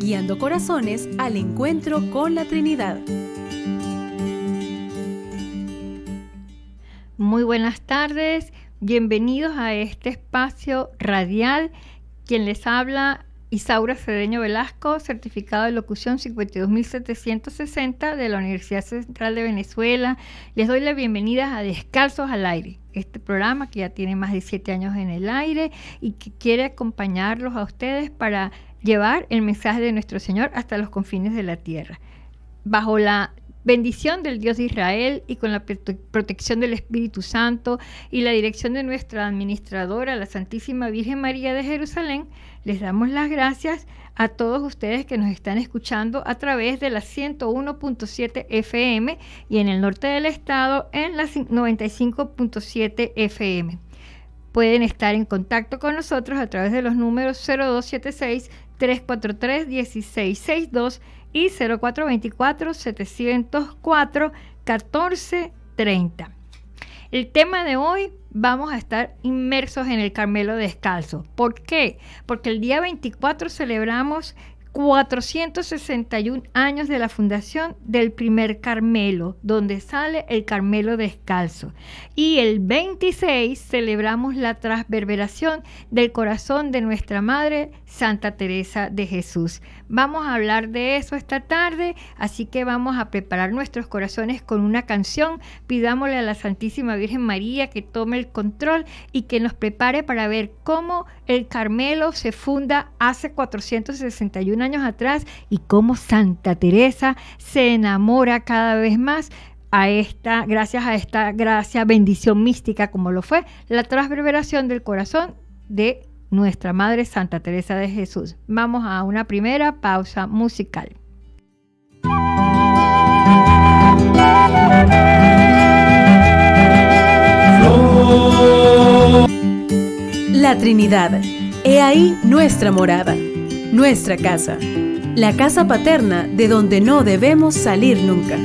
guiando corazones al encuentro con la Trinidad. Muy buenas tardes, bienvenidos a este espacio radial. Quien les habla, Isaura Cedeño Velasco, certificado de locución 52760 de la Universidad Central de Venezuela. Les doy la bienvenida a Descalzos al Aire, este programa que ya tiene más de siete años en el aire y que quiere acompañarlos a ustedes para llevar el mensaje de nuestro Señor hasta los confines de la tierra, bajo la bendición del Dios de Israel y con la protección del Espíritu Santo y la dirección de nuestra administradora, la Santísima Virgen María de Jerusalén, les damos las gracias a todos ustedes que nos están escuchando a través de la 101.7 FM y en el norte del estado en la 95.7 FM pueden estar en contacto con nosotros a través de los números 0276 343-1662 y 0424-704-1430. El tema de hoy vamos a estar inmersos en el Carmelo descalzo. ¿Por qué? Porque el día 24 celebramos 461 años de la fundación del primer Carmelo, donde sale el Carmelo descalzo. Y el 26 celebramos la transverberación del corazón de nuestra Madre Santa Teresa de Jesús. Vamos a hablar de eso esta tarde, así que vamos a preparar nuestros corazones con una canción. Pidámosle a la Santísima Virgen María que tome el control y que nos prepare para ver cómo el Carmelo se funda hace 461 años atrás y cómo Santa Teresa se enamora cada vez más a esta, gracias a esta gracia, bendición mística como lo fue la transverberación del corazón de nuestra Madre Santa Teresa de Jesús. Vamos a una primera pausa musical. La Trinidad. He ahí nuestra morada, nuestra casa, la casa paterna de donde no debemos salir nunca.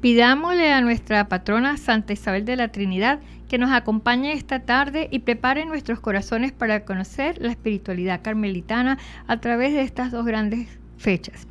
Pidámosle a nuestra patrona Santa Isabel de la Trinidad que nos acompañe esta tarde y prepare nuestros corazones para conocer la espiritualidad carmelitana a través de estas dos grandes fechas.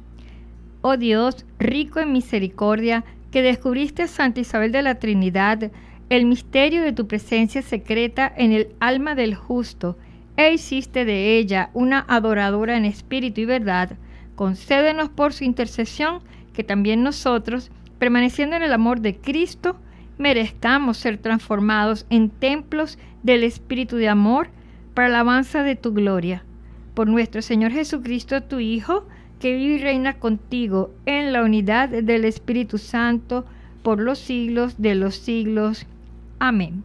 Oh Dios, rico en misericordia, que descubriste a Santa Isabel de la Trinidad, el misterio de tu presencia secreta en el alma del justo, e hiciste de ella una adoradora en espíritu y verdad, concédenos por su intercesión que también nosotros, permaneciendo en el amor de Cristo, merezcamos ser transformados en templos del Espíritu de amor para la alabanza de tu gloria. Por nuestro Señor Jesucristo, tu Hijo, que vive y reina contigo en la unidad del Espíritu Santo por los siglos de los siglos. Amén.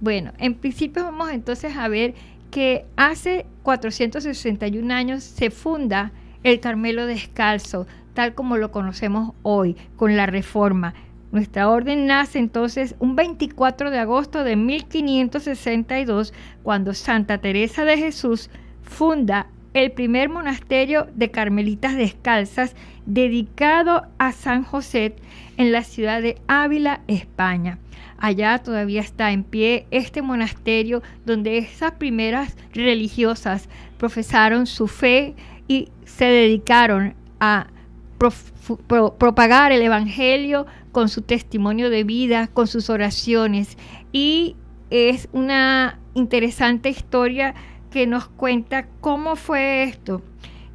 Bueno, en principio vamos entonces a ver que hace 461 años se funda el Carmelo Descalzo, tal como lo conocemos hoy, con la reforma. Nuestra orden nace entonces un 24 de agosto de 1562, cuando Santa Teresa de Jesús funda el primer monasterio de Carmelitas Descalzas dedicado a San José en la ciudad de Ávila, España. Allá todavía está en pie este monasterio donde esas primeras religiosas profesaron su fe y se dedicaron a propagar el Evangelio con su testimonio de vida, con sus oraciones. Y es una interesante historia que nos cuenta cómo fue esto,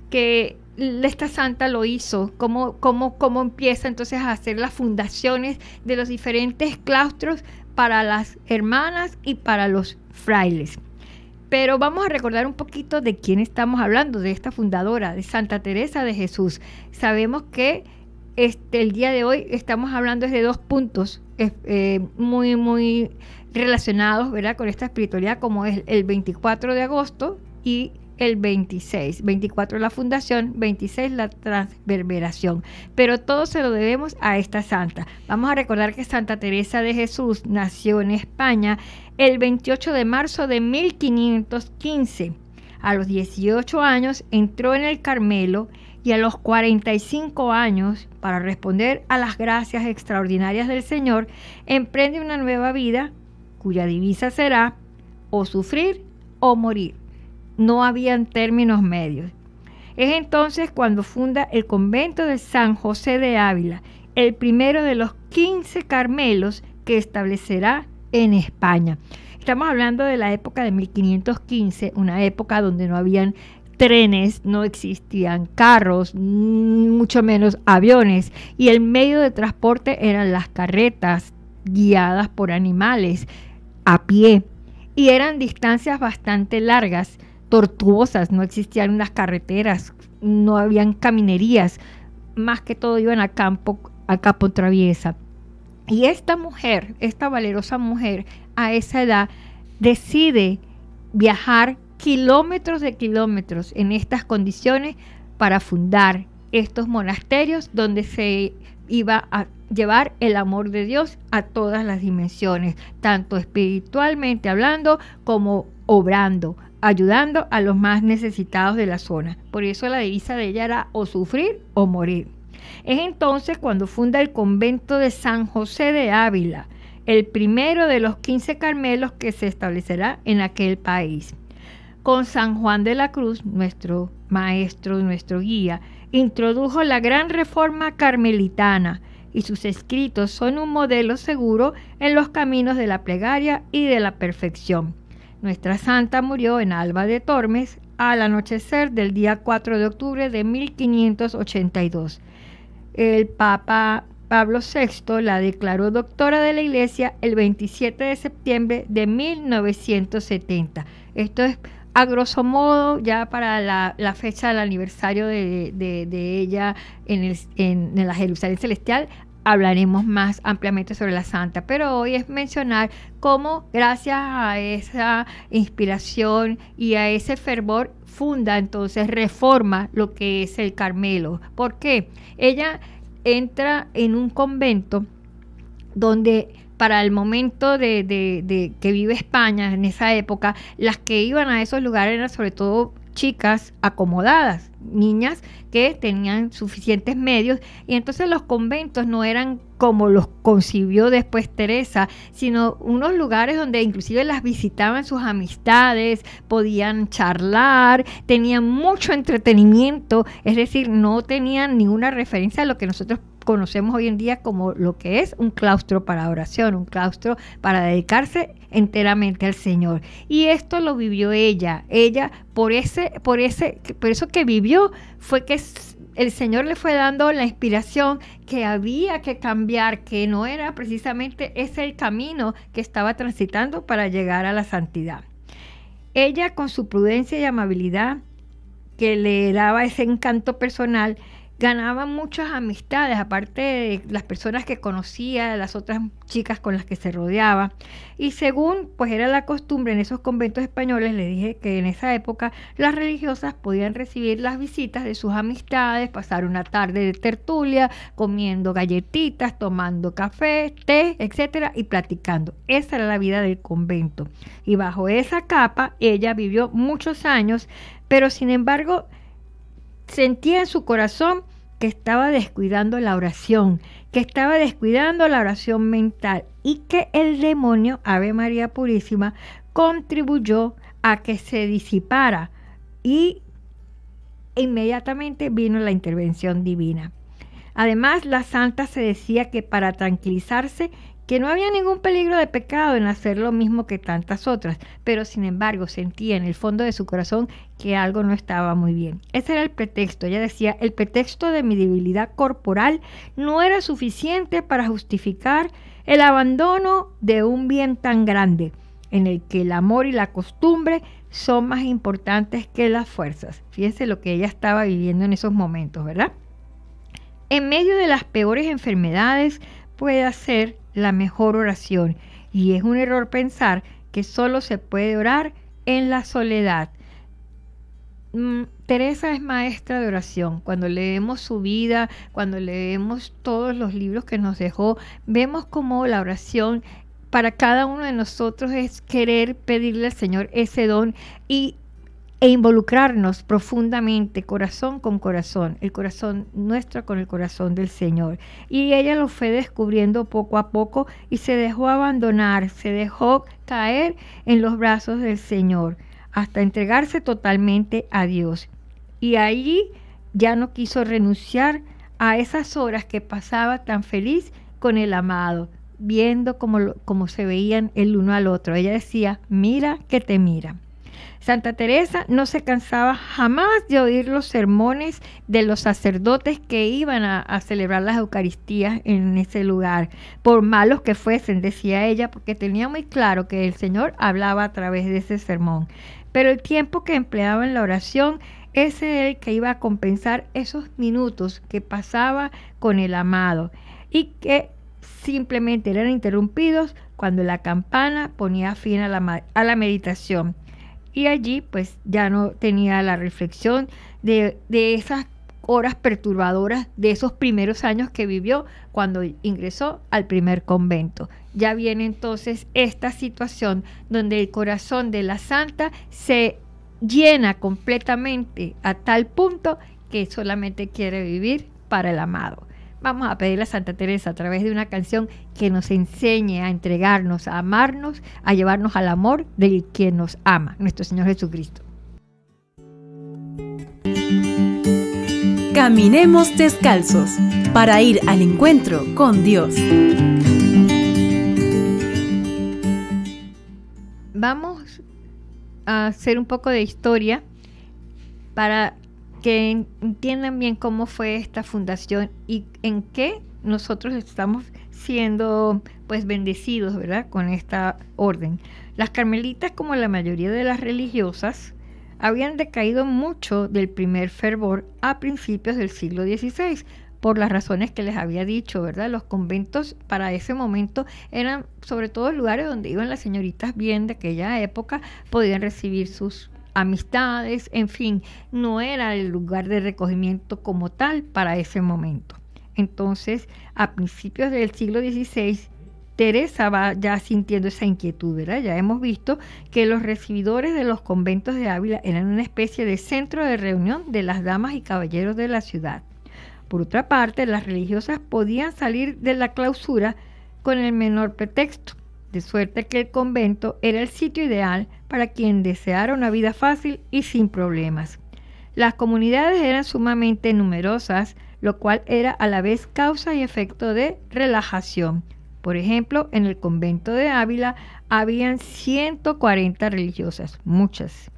que esta santa lo hizo, cómo, cómo, cómo empieza entonces a hacer las fundaciones de los diferentes claustros para las hermanas y para los frailes. Pero vamos a recordar un poquito de quién estamos hablando, de esta fundadora, de Santa Teresa de Jesús. Sabemos que este, el día de hoy estamos hablando de dos puntos eh, eh, muy, muy relacionados ¿verdad? con esta espiritualidad, como es el 24 de agosto y el 26. 24 la fundación, 26 la transverberación. Pero todo se lo debemos a esta santa. Vamos a recordar que Santa Teresa de Jesús nació en España el 28 de marzo de 1515. A los 18 años entró en el Carmelo y a los 45 años, para responder a las gracias extraordinarias del Señor, emprende una nueva vida cuya divisa será o sufrir o morir no habían términos medios. Es entonces cuando funda el convento de San José de Ávila, el primero de los 15 Carmelos que establecerá en España. Estamos hablando de la época de 1515, una época donde no habían trenes, no existían carros, mucho menos aviones, y el medio de transporte eran las carretas guiadas por animales a pie, y eran distancias bastante largas tortuosas, no existían unas carreteras, no habían caminerías, más que todo iban a campo, a campo traviesa. Y esta mujer, esta valerosa mujer, a esa edad decide viajar kilómetros de kilómetros en estas condiciones para fundar estos monasterios donde se iba a llevar el amor de Dios a todas las dimensiones, tanto espiritualmente hablando como obrando, ayudando a los más necesitados de la zona. Por eso la divisa de ella era o sufrir o morir. Es entonces cuando funda el convento de San José de Ávila, el primero de los 15 Carmelos que se establecerá en aquel país. Con San Juan de la Cruz, nuestro maestro, nuestro guía, introdujo la gran reforma carmelitana y sus escritos son un modelo seguro en los caminos de la plegaria y de la perfección. Nuestra santa murió en Alba de Tormes al anochecer del día 4 de octubre de 1582. El Papa Pablo VI la declaró doctora de la Iglesia el 27 de septiembre de 1970. Esto es a grosso modo ya para la, fecha del aniversario de, ella en, en la Jerusalén Celestial hablaremos más ampliamente sobre la santa, pero hoy es mencionar cómo gracias a esa inspiración y a ese fervor funda entonces, reforma lo que es el Carmelo. ¿Por qué? Ella entra en un convento donde para el momento de, de, que vive España en esa época, las que iban a esos lugares eran sobre todo chicas acomodadas, niñas que tenían suficientes medios y entonces los conventos no eran como los concibió después Teresa, sino unos lugares donde inclusive las visitaban sus amistades, podían charlar, tenían mucho entretenimiento, es decir, no tenían ninguna referencia a lo que nosotros conocemos hoy en día como lo que es un claustro para oración, un claustro para dedicarse enteramente al Señor. Y esto lo vivió ella. Ella por ese por ese por eso que vivió fue que el Señor le fue dando la inspiración que había que cambiar, que no era precisamente ese el camino que estaba transitando para llegar a la santidad. Ella con su prudencia y amabilidad que le daba ese encanto personal ganaba muchas amistades, aparte de las personas que conocía, las otras chicas con las que se rodeaba. Y según pues era la costumbre en esos conventos españoles, le dije que en esa época las religiosas podían recibir las visitas de sus amistades, pasar una tarde de tertulia, comiendo galletitas, tomando café, té, etcétera, y platicando. Esa era la vida del convento. Y bajo esa capa ella vivió muchos años, pero sin embargo sentía en su corazón que estaba descuidando la oración, que estaba descuidando la oración mental y que el demonio, Ave María Purísima, contribuyó a que se disipara y inmediatamente vino la intervención divina. Además, la santa se decía que para tranquilizarse que no había ningún peligro de pecado en hacer lo mismo que tantas otras, pero sin embargo sentía en el fondo de su corazón que algo no estaba muy bien. Ese era el pretexto, ella decía, el pretexto de mi debilidad corporal no era suficiente para justificar el abandono de un bien tan grande, en el que el amor y la costumbre son más importantes que las fuerzas. Fíjense lo que ella estaba viviendo en esos momentos, ¿verdad? En medio de las peores enfermedades puede hacer la mejor oración y es un error pensar que solo se puede orar en la soledad. Mm, Teresa es maestra de oración. Cuando leemos su vida, cuando leemos todos los libros que nos dejó, vemos cómo la oración para cada uno de nosotros es querer pedirle al Señor ese don y e involucrarnos profundamente, corazón con corazón, el corazón nuestro con el corazón del Señor. Y ella lo fue descubriendo poco a poco y se dejó abandonar, se dejó caer en los brazos del Señor hasta entregarse totalmente a Dios. Y allí ya no quiso renunciar a esas horas que pasaba tan feliz con el amado, viendo como, se veían el uno al otro. Ella decía, mira que te mira. Santa Teresa no se cansaba jamás de oír los sermones de los sacerdotes que iban a, celebrar las Eucaristías en ese lugar, por malos que fuesen, decía ella, porque tenía muy claro que el Señor hablaba a través de ese sermón. Pero el tiempo que empleaba en la oración, ese era el que iba a compensar esos minutos que pasaba con el amado y que simplemente eran interrumpidos cuando la campana ponía fin a la, a la meditación. Y allí pues ya no tenía la reflexión de, de esas horas perturbadoras de esos primeros años que vivió cuando ingresó al primer convento. Ya viene entonces esta situación donde el corazón de la santa se llena completamente a tal punto que solamente quiere vivir para el amado. Vamos a pedirle a Santa Teresa a través de una canción que nos enseñe a entregarnos, a amarnos, a llevarnos al amor del que nos ama, nuestro Señor Jesucristo. Caminemos descalzos para ir al encuentro con Dios. Vamos a hacer un poco de historia para que entiendan bien cómo fue esta fundación y en qué nosotros estamos siendo pues bendecidos, ¿verdad? Con esta orden. Las carmelitas, como la mayoría de las religiosas, habían decaído mucho del primer fervor a principios del siglo XVI, por las razones que les había dicho, ¿verdad? Los conventos para ese momento eran sobre todo lugares donde iban las señoritas bien de aquella época, podían recibir sus amistades, en fin, no era el lugar de recogimiento como tal para ese momento. Entonces, a principios del siglo XVI, Teresa va ya sintiendo esa inquietud, ¿verdad? Ya hemos visto que los recibidores de los conventos de Ávila eran una especie de centro de reunión de las damas y caballeros de la ciudad. Por otra parte, las religiosas podían salir de la clausura con el menor pretexto, de suerte que el convento era el sitio ideal para quien deseara una vida fácil y sin problemas. Las comunidades eran sumamente numerosas, lo cual era a la vez causa y efecto de relajación. Por ejemplo, en el convento de Ávila habían 140 religiosas, muchas.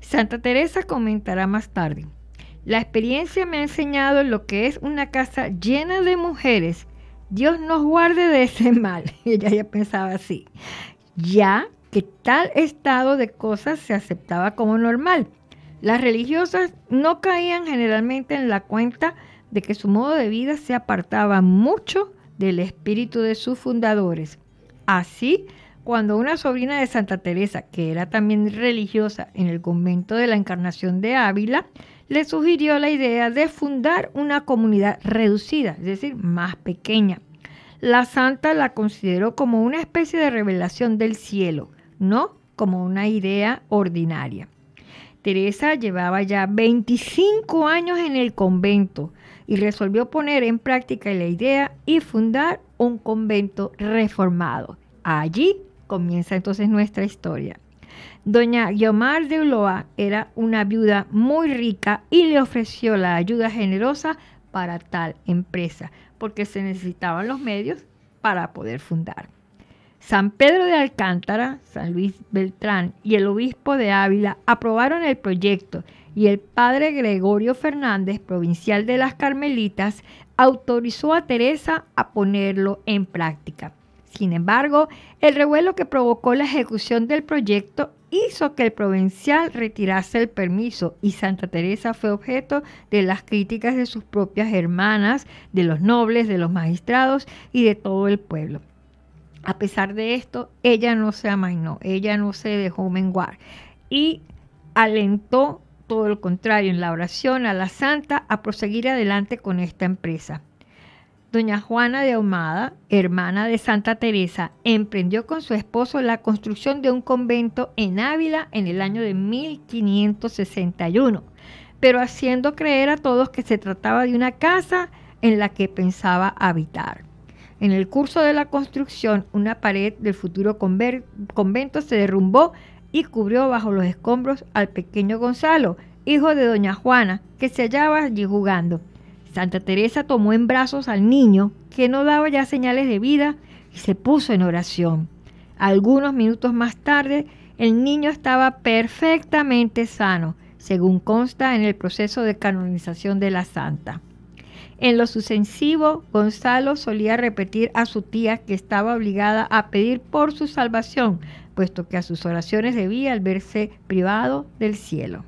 Santa Teresa comentará más tarde. La experiencia me ha enseñado lo que es una casa llena de mujeres Dios nos guarde de ese mal. Ella ya pensaba así. Ya que tal estado de cosas se aceptaba como normal. Las religiosas no caían generalmente en la cuenta de que su modo de vida se apartaba mucho del espíritu de sus fundadores. Así, cuando una sobrina de Santa Teresa, que era también religiosa en el convento de la Encarnación de Ávila, le sugirió la idea de fundar una comunidad reducida, es decir, más pequeña. La santa la consideró como una especie de revelación del cielo, no como una idea ordinaria. Teresa llevaba ya 25 años en el convento y resolvió poner en práctica la idea y fundar un convento reformado. Allí comienza entonces nuestra historia. Doña Guiomar de Uloa era una viuda muy rica y le ofreció la ayuda generosa para tal empresa, porque se necesitaban los medios para poder fundar. San Pedro de Alcántara, San Luis Beltrán y el obispo de Ávila aprobaron el proyecto y el padre Gregorio Fernández, provincial de las Carmelitas, autorizó a Teresa a ponerlo en práctica. Sin embargo, el revuelo que provocó la ejecución del proyecto hizo que el provincial retirase el permiso y Santa Teresa fue objeto de las críticas de sus propias hermanas, de los nobles, de los magistrados y de todo el pueblo. A pesar de esto, ella no se amainó, ella no se dejó menguar y alentó todo lo contrario en la oración a la santa a proseguir adelante con esta empresa. Doña Juana de Ahumada, hermana de Santa Teresa, emprendió con su esposo la construcción de un convento en Ávila en el año de 1561, pero haciendo creer a todos que se trataba de una casa en la que pensaba habitar. En el curso de la construcción, una pared del futuro convento se derrumbó y cubrió bajo los escombros al pequeño Gonzalo, hijo de doña Juana, que se hallaba allí jugando. Santa Teresa tomó en brazos al niño, que no daba ya señales de vida, y se puso en oración. Algunos minutos más tarde, el niño estaba perfectamente sano, según consta en el proceso de canonización de la santa. En lo sucesivo, Gonzalo solía repetir a su tía que estaba obligada a pedir por su salvación, puesto que a sus oraciones debía al verse privado del cielo.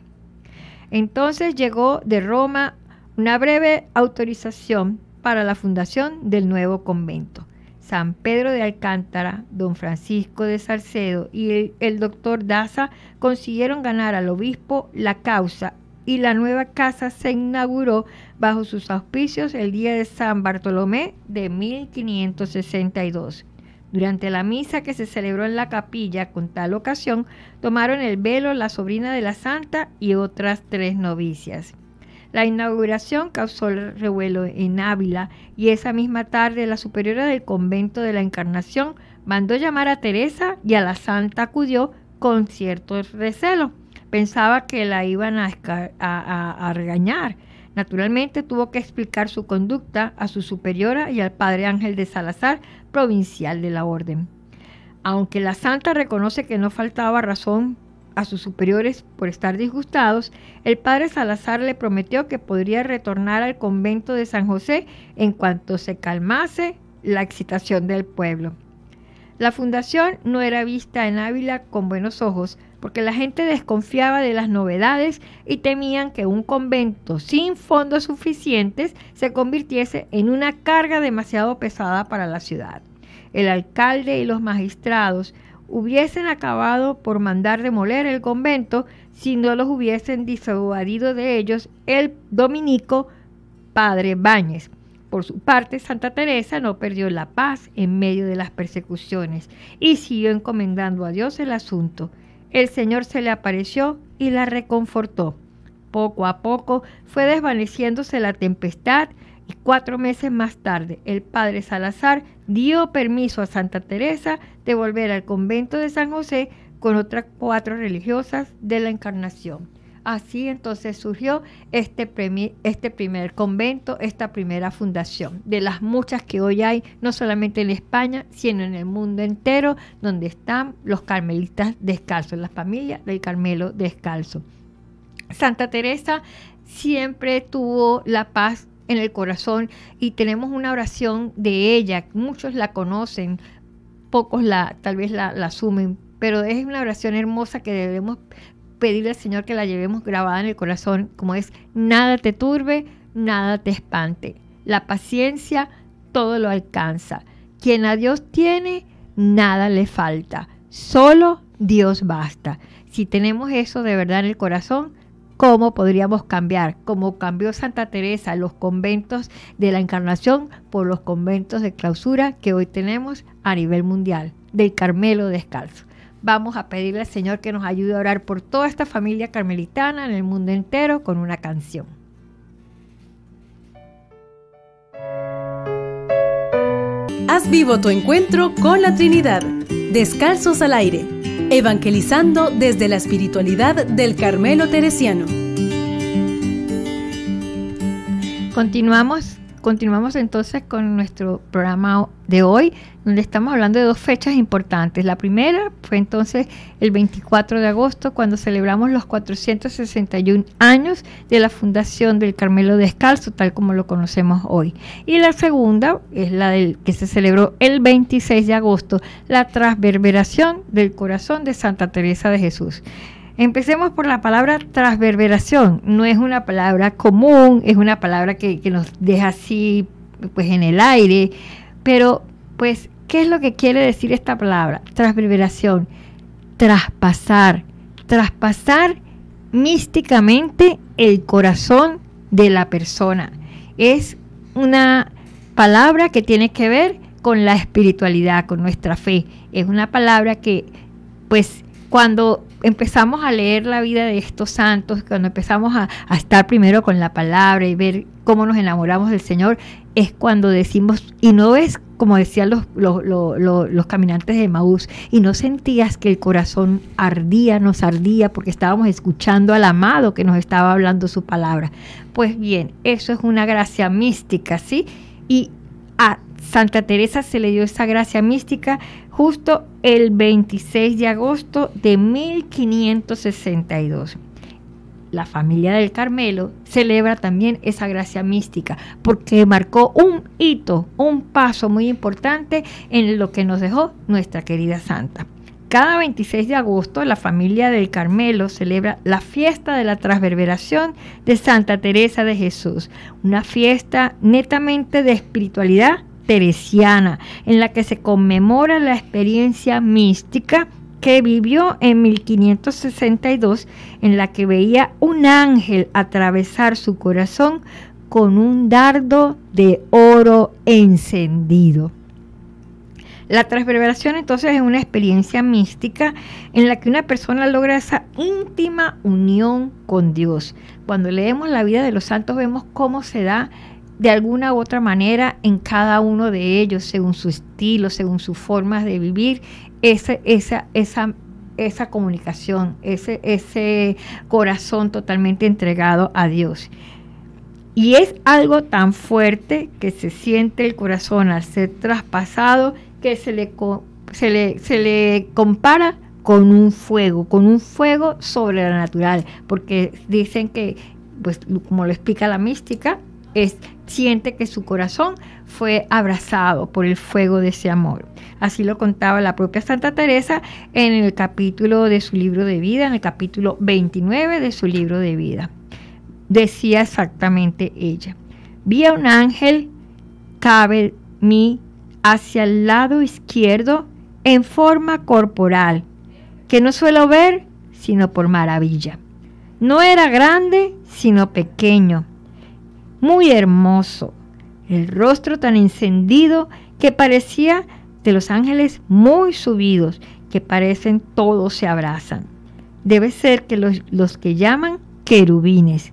Entonces llegó de Roma una breve autorización para la fundación del nuevo convento. San Pedro de Alcántara, don Francisco de Salcedo y el, doctor Daza consiguieron ganar al obispo la causa y la nueva casa se inauguró bajo sus auspicios el día de San Bartolomé de 1562. Durante la misa que se celebró en la capilla con tal ocasión, tomaron el velo la sobrina de la santa y otras tres novicias. La inauguración causó el revuelo en Ávila y esa misma tarde la superiora del convento de la Encarnación mandó llamar a Teresa y a la santa acudió con cierto recelo. Pensaba que la iban a, a, a regañar. Naturalmente tuvo que explicar su conducta a su superiora y al padre Ángel de Salazar, provincial de la orden. Aunque la santa reconoce que no faltaba razón a sus superiores por estar disgustados, el padre Salazar le prometió que podría retornar al convento de San José en cuanto se calmase la excitación del pueblo. La fundación no era vista en Ávila con buenos ojos, porque la gente desconfiaba de las novedades y temían que un convento sin fondos suficientes se convirtiese en una carga demasiado pesada para la ciudad. El alcalde y los magistrados hubiesen acabado por mandar demoler el convento si no los hubiesen disuadido de ellos el dominico padre Báñez. Por su parte, Santa Teresa no perdió la paz en medio de las persecuciones y siguió encomendando a Dios el asunto. El Señor se le apareció y la reconfortó. Poco a poco fue desvaneciéndose la tempestad y cuatro meses más tarde el padre Salazar dio permiso a Santa Teresa de volver al convento de San José con otras cuatro religiosas de la Encarnación. Así entonces surgió este, este, primer convento, esta primera fundación, de las muchas que hoy hay, no solamente en España, sino en el mundo entero, donde están los carmelitas descalzos, las familias del Carmelo descalzo. Santa Teresa siempre tuvo la paz en el corazón y tenemos una oración de ella, muchos la conocen, pocos la tal vez la, la asumen, pero es una oración hermosa que debemos pedirle al Señor que la llevemos grabada en el corazón, como es, nada te turbe, nada te espante. La paciencia todo lo alcanza. Quien a Dios tiene, nada le falta. Solo Dios basta. Si tenemos eso de verdad en el corazón, cómo podríamos cambiar, como cambió Santa Teresa los conventos de la Encarnación por los conventos de clausura que hoy tenemos a nivel mundial, del Carmelo descalzo. Vamos a pedirle al Señor que nos ayude a orar por toda esta familia carmelitana en el mundo entero con una canción. Haz vivo tu encuentro con la Trinidad, descalzos al aire, evangelizando desde la espiritualidad del Carmelo Teresiano. Continuamos continuamos entonces con nuestro programa de hoy, donde estamos hablando de dos fechas importantes. La primera fue entonces el 24 de agosto, cuando celebramos los 461 años de la fundación del Carmelo Descalzo, tal como lo conocemos hoy. Y la segunda es la del que se celebró el 26 de agosto, la transverberación del corazón de Santa Teresa de Jesús. Empecemos por la palabra transverberación. No es una palabra común, es una palabra que, nos deja así pues en el aire, pero pues ¿Qué es lo que quiere decir esta palabra? Transverberación. Traspasar. Traspasar místicamente el corazón de la persona. Es una palabra que tiene que ver con la espiritualidad, con nuestra fe. Es una palabra que, pues, cuando empezamos a leer la vida de estos santos, cuando empezamos a, estar primero con la palabra y ver cómo nos enamoramos del Señor, es cuando decimos, y no es como decían los, los, los, los caminantes de Maús, y no sentías que el corazón ardía, nos ardía, porque estábamos escuchando al amado que nos estaba hablando su palabra. Pues bien, eso es una gracia mística, ¿sí? Y a Santa Teresa se le dio esa gracia mística justo el 26 de agosto de 1562. La familia del Carmelo celebra también esa gracia mística porque marcó un hito, un paso muy importante en lo que nos dejó nuestra querida santa. Cada 26 de agosto la familia del Carmelo celebra la fiesta de la transverberación de Santa Teresa de Jesús, una fiesta netamente de espiritualidad teresiana, en la que se conmemora la experiencia mística que vivió en 1562, en la que veía un ángel atravesar su corazón con un dardo de oro encendido. La transverberación entonces es una experiencia mística en la que una persona logra esa íntima unión con Dios. Cuando leemos la vida de los santos vemos cómo se da de alguna u otra manera en cada uno de ellos, según su estilo, según sus formas de vivir, esa esa, esa, esa comunicación, ese, ese corazón totalmente entregado a Dios. Y es algo tan fuerte que se siente el corazón al ser traspasado que se le, se le, compara con un fuego, con un fuego sobrenatural, porque dicen que, pues como lo explica la mística, siente que su corazón fue abrazado por el fuego de ese amor. Así lo contaba la propia Santa Teresa en el capítulo de su libro de vida, en el capítulo 29 de su libro de vida. Decía exactamente ella, vi a un ángel cabe mí hacia el lado izquierdo en forma corporal, que no suelo ver sino por maravilla. No era grande, sino pequeño muy hermoso, el rostro tan encendido que parecía de los ángeles muy subidos, que parecen todos se abrazan. Debe ser que los, que llaman querubines.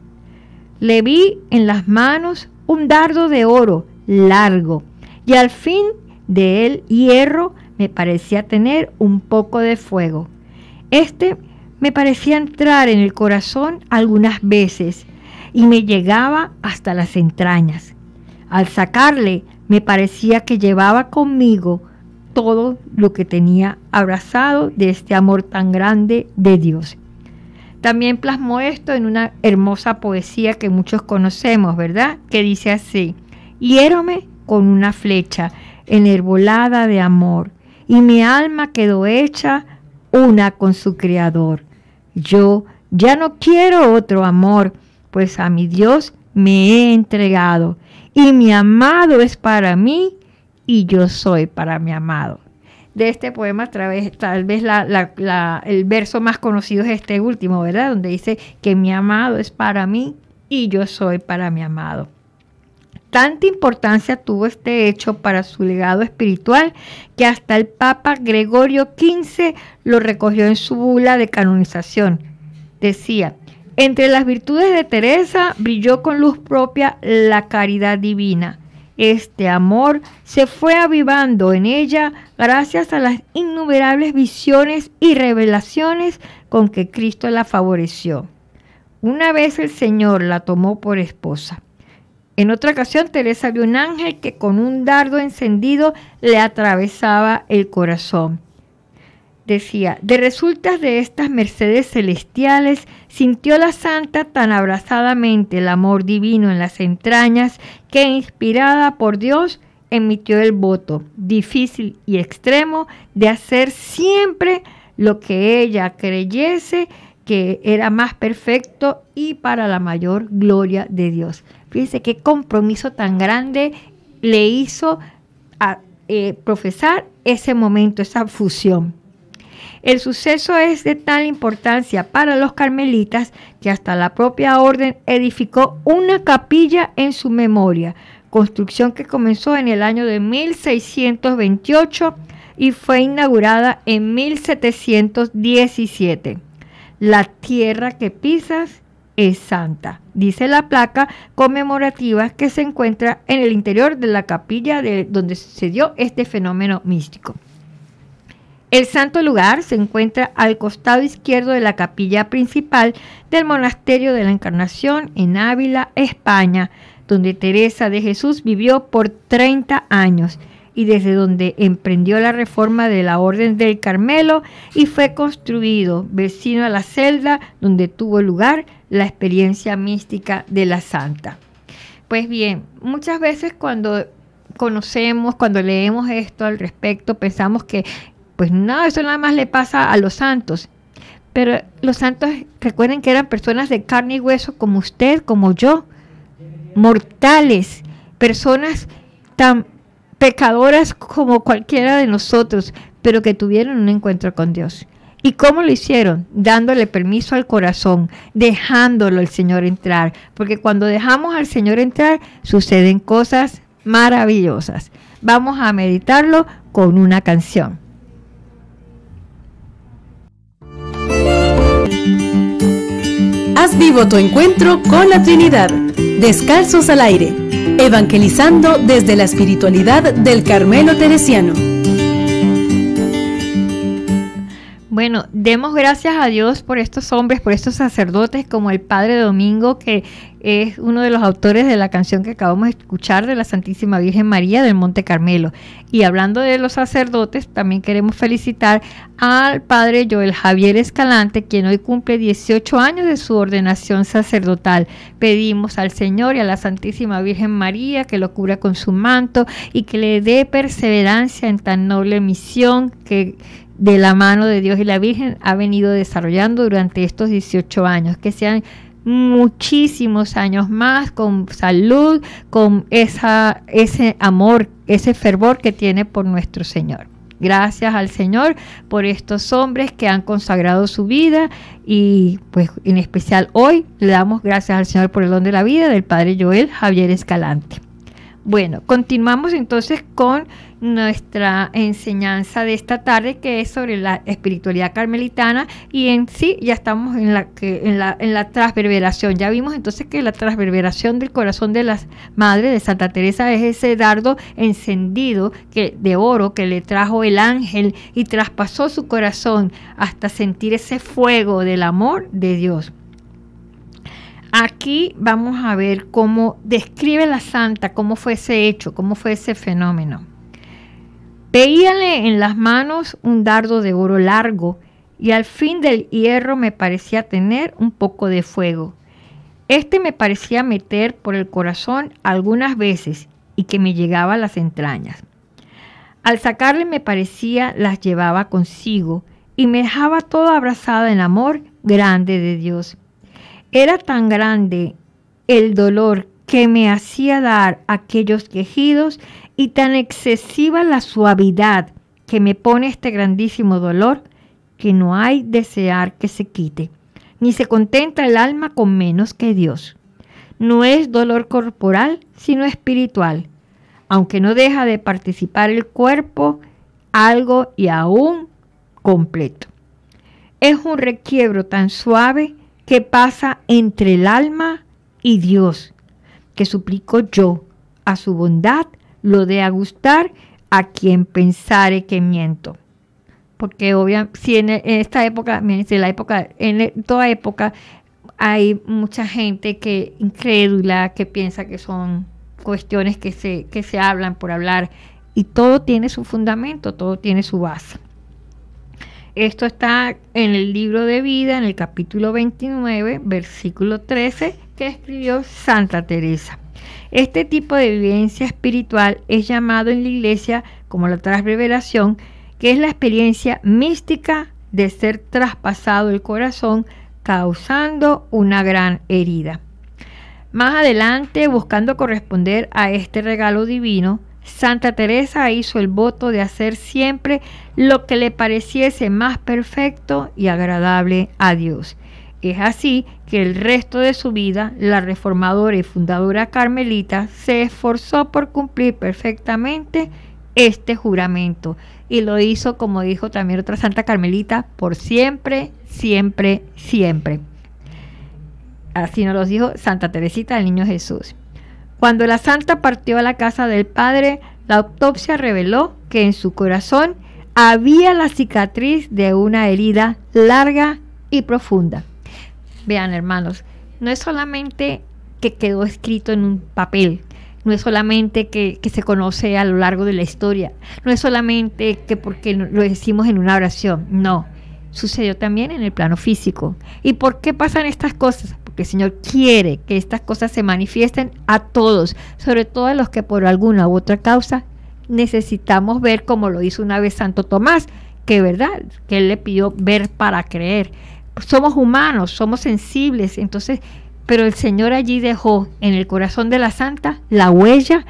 Le vi en las manos un dardo de oro largo y al fin de él hierro me parecía tener un poco de fuego. Este me parecía entrar en el corazón algunas veces y me llegaba hasta las entrañas. Al sacarle me parecía que llevaba conmigo todo lo que tenía abrazado de este amor tan grande de Dios. También plasmó esto en una hermosa poesía que muchos conocemos, ¿verdad? Que dice así, hiérome con una flecha enerbolada de amor, y mi alma quedó hecha una con su Creador. Yo ya no quiero otro amor pues a mi Dios me he entregado y mi amado es para mí y yo soy para mi amado. De este poema, tal vez el verso más conocido es este último, ¿verdad? Donde dice que mi amado es para mí y yo soy para mi amado. Tanta importancia tuvo este hecho para su legado espiritual que hasta el Papa Gregorio XV lo recogió en su bula de canonización. Decía, entre las virtudes de Teresa brilló con luz propia la caridad divina. Este amor se fue avivando en ella gracias a las innumerables visiones y revelaciones con que Cristo la favoreció. Una vez el Señor la tomó por esposa. En otra ocasión Teresa vio un ángel que con un dardo encendido le atravesaba el corazón decía, de resultas de estas mercedes celestiales, sintió la santa tan abrazadamente el amor divino en las entrañas que, inspirada por Dios, emitió el voto, difícil y extremo, de hacer siempre lo que ella creyese que era más perfecto y para la mayor gloria de Dios. Fíjense qué compromiso tan grande le hizo a, eh, profesar ese momento, esa fusión. El suceso es de tal importancia para los carmelitas que hasta la propia orden edificó una capilla en su memoria, construcción que comenzó en el año de 1628 y fue inaugurada en 1717. La tierra que pisas es santa, dice la placa conmemorativa que se encuentra en el interior de la capilla donde se dio este fenómeno místico. El santo lugar se encuentra al costado izquierdo de la capilla principal del Monasterio de la Encarnación en Ávila, España, donde Teresa de Jesús vivió por 30 años y desde donde emprendió la reforma de la Orden del Carmelo y fue construido vecino a la celda donde tuvo lugar la experiencia mística de la santa. Pues bien, muchas veces cuando conocemos, cuando leemos esto al respecto, pensamos que pues no, eso nada más le pasa a los santos. Pero los santos, recuerden que eran personas de carne y hueso como usted, como yo, mortales, personas tan pecadoras como cualquiera de nosotros, pero que tuvieron un encuentro con Dios. ¿Y cómo lo hicieron? Dándole permiso al corazón, dejándolo al Señor entrar, porque cuando dejamos al Señor entrar suceden cosas maravillosas. Vamos a meditarlo con una canción. Haz vivo tu encuentro con la Trinidad, descalzos al aire, evangelizando desde la espiritualidad del Carmelo Teresiano. Bueno, demos gracias a Dios por estos hombres, por estos sacerdotes, como el Padre Domingo, que es uno de los autores de la canción que acabamos de escuchar de la Santísima Virgen María del Monte Carmelo. Y hablando de los sacerdotes, también queremos felicitar al Padre Joel Javier Escalante, quien hoy cumple 18 años de su ordenación sacerdotal. Pedimos al Señor y a la Santísima Virgen María que lo cubra con su manto y que le dé perseverancia en tan noble misión que de la mano de Dios y la Virgen ha venido desarrollando durante estos 18 años. Que sean muchísimos años más con salud, con esa, ese amor, ese fervor que tiene por nuestro Señor. Gracias al Señor por estos hombres que han consagrado su vida y pues en especial hoy le damos gracias al Señor por el don de la vida del Padre Joel Javier Escalante. Bueno, continuamos entonces con nuestra enseñanza de esta tarde que es sobre la espiritualidad carmelitana y en sí ya estamos en la, en en la transverberación. Ya vimos entonces que la transverberación del corazón de la madre de Santa Teresa es ese dardo encendido que, de oro que le trajo el ángel y traspasó su corazón hasta sentir ese fuego del amor de Dios. Aquí vamos a ver cómo describe la santa, cómo fue ese hecho, cómo fue ese fenómeno. Veíale en las manos un dardo de oro largo y al fin del hierro me parecía tener un poco de fuego. Este me parecía meter por el corazón algunas veces y que me llegaba a las entrañas. Al sacarle me parecía las llevaba consigo y me dejaba toda abrazada en amor grande de Dios. Era tan grande el dolor que me hacía dar aquellos quejidos y tan excesiva la suavidad que me pone este grandísimo dolor que no hay desear que se quite, ni se contenta el alma con menos que Dios. No es dolor corporal, sino espiritual, aunque no deja de participar el cuerpo, algo y aún completo. Es un requiebro tan suave ¿Qué pasa entre el alma y Dios, que suplico yo a su bondad lo de a gustar a quien pensare que miento. Porque obviamente, si e, en, esta época, en la época, en e, toda época, hay mucha gente que incrédula, que piensa que son cuestiones que se, que se hablan por hablar, y todo tiene su fundamento, todo tiene su base. Esto está en el libro de vida, en el capítulo 29, versículo 13, que escribió Santa Teresa. Este tipo de vivencia espiritual es llamado en la iglesia como la transrevelación, que es la experiencia mística de ser traspasado el corazón causando una gran herida. Más adelante, buscando corresponder a este regalo divino, Santa Teresa hizo el voto de hacer siempre lo que le pareciese más perfecto y agradable a Dios. Es así que el resto de su vida, la reformadora y fundadora carmelita se esforzó por cumplir perfectamente este juramento y lo hizo, como dijo también otra santa carmelita, por siempre, siempre, siempre. Así nos lo dijo Santa Teresita del Niño Jesús. Cuando la santa partió a la casa del padre, la autopsia reveló que en su corazón había la cicatriz de una herida larga y profunda. Vean, hermanos, no es solamente que quedó escrito en un papel, no es solamente que, se conoce a lo largo de la historia, no es solamente que porque lo decimos en una oración, no, sucedió también en el plano físico. ¿Y por qué pasan estas cosas? el Señor quiere que estas cosas se manifiesten a todos, sobre todo a los que por alguna u otra causa necesitamos ver como lo hizo una vez Santo Tomás, que verdad, que él le pidió ver para creer. Somos humanos, somos sensibles, entonces, pero el Señor allí dejó en el corazón de la santa la huella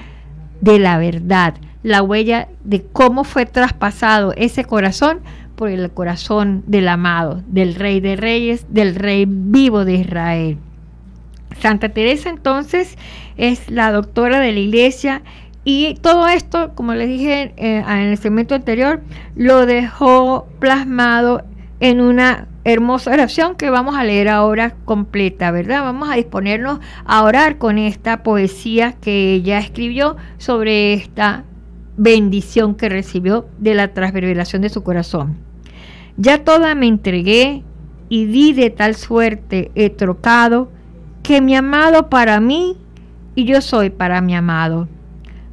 de la verdad, la huella de cómo fue traspasado ese corazón por el corazón del amado, del Rey de Reyes, del Rey vivo de Israel. Santa Teresa entonces es la doctora de la iglesia y todo esto, como les dije eh, en el segmento anterior, lo dejó plasmado en una hermosa oración que vamos a leer ahora completa, ¿verdad? Vamos a disponernos a orar con esta poesía que ella escribió sobre esta bendición que recibió de la transverberación de su corazón. Ya toda me entregué y di de tal suerte he trocado que mi amado para mí y yo soy para mi amado.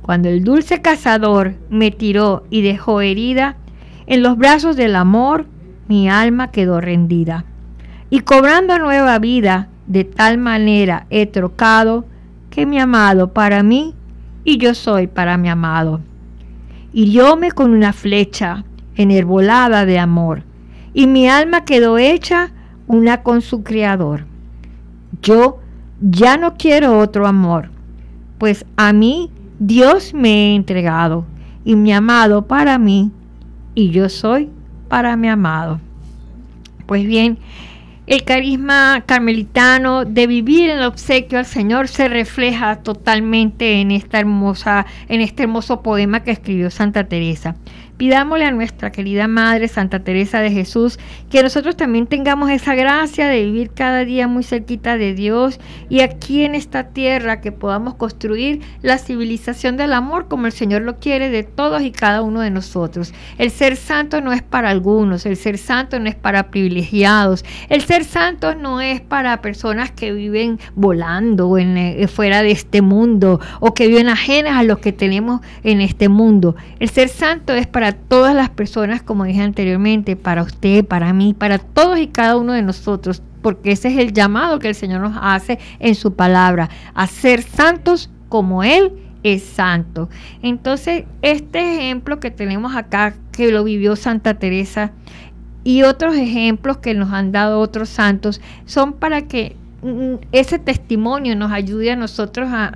Cuando el dulce cazador me tiró y dejó herida, en los brazos del amor mi alma quedó rendida. Y cobrando nueva vida, de tal manera he trocado que mi amado para mí y yo soy para mi amado yo me con una flecha enerbolada de amor, y mi alma quedó hecha una con su Creador. Yo ya no quiero otro amor, pues a mí Dios me ha entregado, y mi amado para mí, y yo soy para mi amado. Pues bien, el carisma carmelitano de vivir en el obsequio al Señor se refleja totalmente en esta hermosa, en este hermoso poema que escribió Santa Teresa. Pidámosle a nuestra querida Madre Santa Teresa de Jesús que nosotros también tengamos esa gracia de vivir cada día muy cerquita de Dios y aquí en esta tierra que podamos construir la civilización del amor como el Señor lo quiere de todos y cada uno de nosotros. El ser santo no es para algunos, el ser santo no es para privilegiados, el ser santo no es para personas que viven volando en, eh, fuera de este mundo o que viven ajenas a los que tenemos en este mundo. El ser santo es para todas las personas, como dije anteriormente, para usted, para mí, para todos y cada uno de nosotros, porque ese es el llamado que el Señor nos hace en su palabra, a ser santos como Él es santo. Entonces, este ejemplo que tenemos acá, que lo vivió Santa Teresa, y otros ejemplos que nos han dado otros santos, son para que Mm, ese testimonio nos ayude a nosotros a,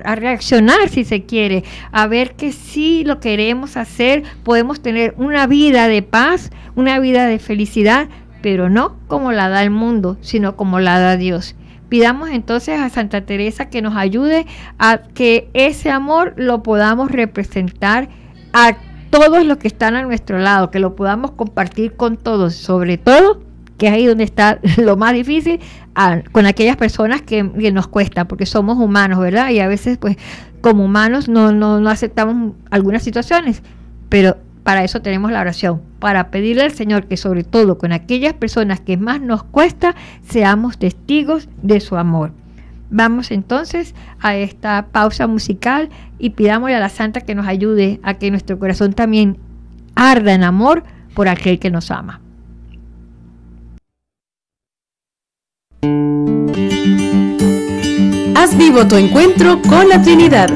a, reaccionar si se quiere, a ver que si lo queremos hacer, podemos tener una vida de paz, una vida de felicidad, pero no como la da el mundo, sino como la da Dios. Pidamos entonces a Santa Teresa que nos ayude a que ese amor lo podamos representar a todos los que están a nuestro lado, que lo podamos compartir con todos, sobre todo que es ahí donde está lo más difícil, con aquellas personas que, nos cuesta, porque somos humanos, ¿verdad? Y a veces, pues, como humanos no, no, no aceptamos algunas situaciones, pero para eso tenemos la oración, para pedirle al Señor que sobre todo con aquellas personas que más nos cuesta, seamos testigos de su amor. Vamos entonces a esta pausa musical y pidámosle a la Santa que nos ayude a que nuestro corazón también arda en amor por aquel que nos ama. Haz vivo tu encuentro con la Trinidad,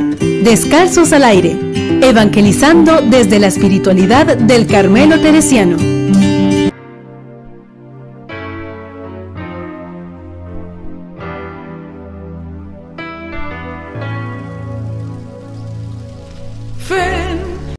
descalzos al aire, evangelizando desde la espiritualidad del Carmelo Teresiano.